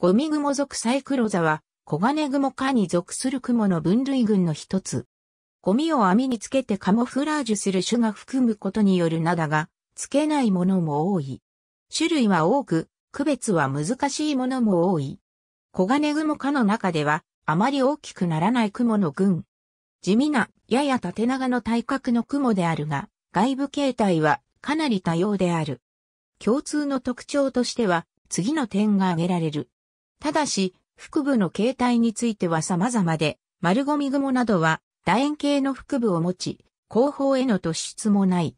ゴミグモ属サイクロザは、コガネグモ科に属する雲の分類群の一つ。ゴミを網につけてカモフラージュする種が含むことによる名だが、つけないものも多い。種類は多く、区別は難しいものも多い。コガネグモ科の中では、あまり大きくならない雲の群。地味な、やや縦長の体格の雲であるが、外部形態はかなり多様である。共通の特徴としては、次の点が挙げられる。ただし、腹部の形態については様々で、丸ゴミ雲などは楕円形の腹部を持ち、後方への突出もない。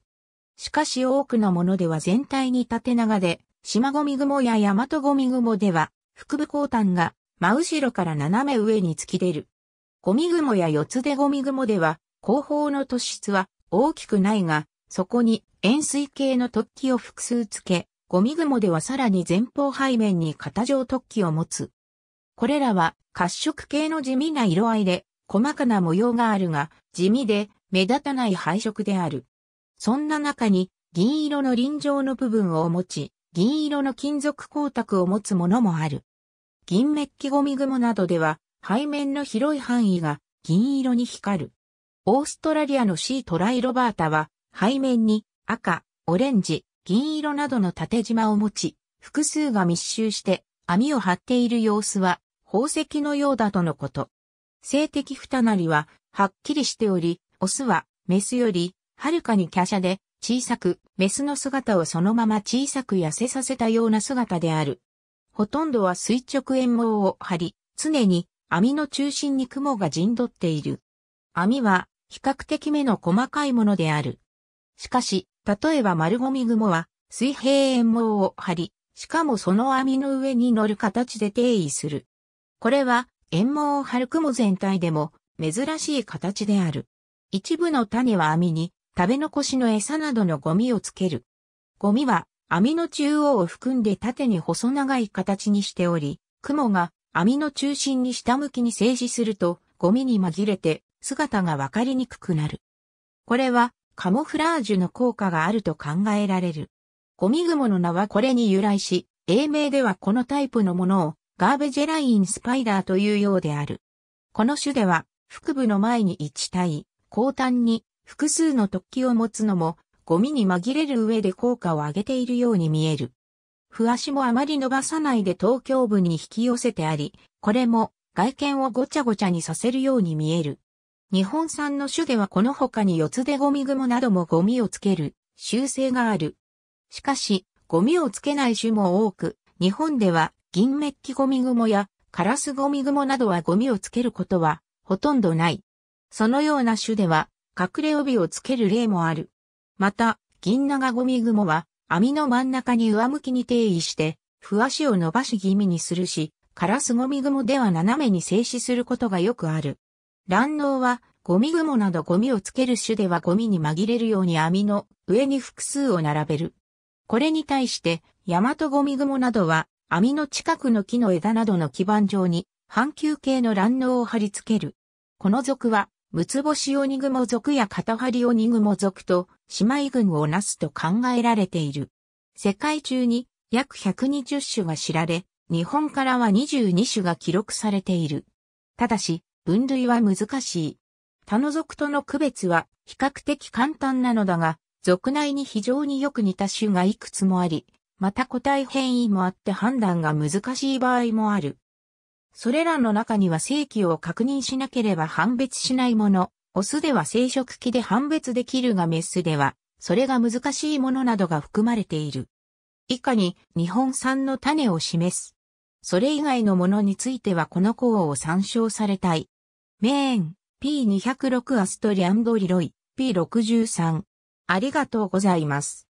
しかし多くのものでは全体に縦長で、島ゴミ雲や大和ゴミ雲では、腹部後端が真後ろから斜め上に突き出る。ゴミ雲や四つでゴミ雲では、後方の突出は大きくないが、そこに円錐形の突起を複数付け、ゴミ雲ではさらに前方背面に型状突起を持つ。これらは褐色系の地味な色合いで、細かな模様があるが、地味で目立たない配色である。そんな中に銀色の輪状の部分を持ち、銀色の金属光沢を持つものもある。銀メッキゴミ雲などでは、背面の広い範囲が銀色に光る。オーストラリアのシートライロバータは、背面に赤、オレンジ、銀色などの縦縞を持ち、複数が密集して網を張っている様子は宝石のようだとのこと。性的二なりははっきりしており、オスはメスよりはるかに華奢で小さく、メスの姿をそのまま小さく痩せさせたような姿である。ほとんどは垂直円網を張り、常に網の中心に雲が陣取っている。網は比較的目の細かいものである。しかし、例えば丸ゴミ雲は水平円網を張り、しかもその網の上に乗る形で定位する。これは円網を張る雲全体でも珍しい形である。一部の種は網に食べ残しの餌などのゴミをつける。ゴミは網の中央を含んで縦に細長い形にしており、雲が網の中心に下向きに静止するとゴミに紛れて姿がわかりにくくなる。これはカモフラージュの効果があると考えられる。ゴミ雲の名はこれに由来し、英名ではこのタイプのものをガーベジェラインスパイダーというようである。この種では、腹部の前に一体、後端に複数の突起を持つのも、ゴミに紛れる上で効果を上げているように見える。ふ足もあまり伸ばさないで東京部に引き寄せてあり、これも外見をごちゃごちゃにさせるように見える。日本産の種ではこの他に四つでゴミモなどもゴミをつける習性がある。しかし、ゴミをつけない種も多く、日本では銀メッキゴミモやカラスゴミモなどはゴミをつけることはほとんどない。そのような種では隠れ帯をつける例もある。また、銀長ゴミモは網の真ん中に上向きに定位して、ふわしを伸ばし気味にするし、カラスゴミモでは斜めに静止することがよくある。卵嚢は、ゴミ雲などゴミをつける種ではゴミに紛れるように網の上に複数を並べる。これに対して、ヤマトゴミ雲などは、網の近くの木の枝などの基盤上に、半球形の卵嚢を貼り付ける。この属は、ムツボシオニグモ属や片張りリオニグモ属と姉妹群をなすと考えられている。世界中に約120種が知られ、日本からは22種が記録されている。ただし、分類は難しい。他の属との区別は比較的簡単なのだが、属内に非常によく似た種がいくつもあり、また個体変異もあって判断が難しい場合もある。それらの中には正規を確認しなければ判別しないもの、オスでは生殖器で判別できるがメスでは、それが難しいものなどが含まれている。以下に日本産の種を示す。それ以外のものについてはこの項を参照されたい。メーン、P206 アストリアンドリロイ、P63。ありがとうございます。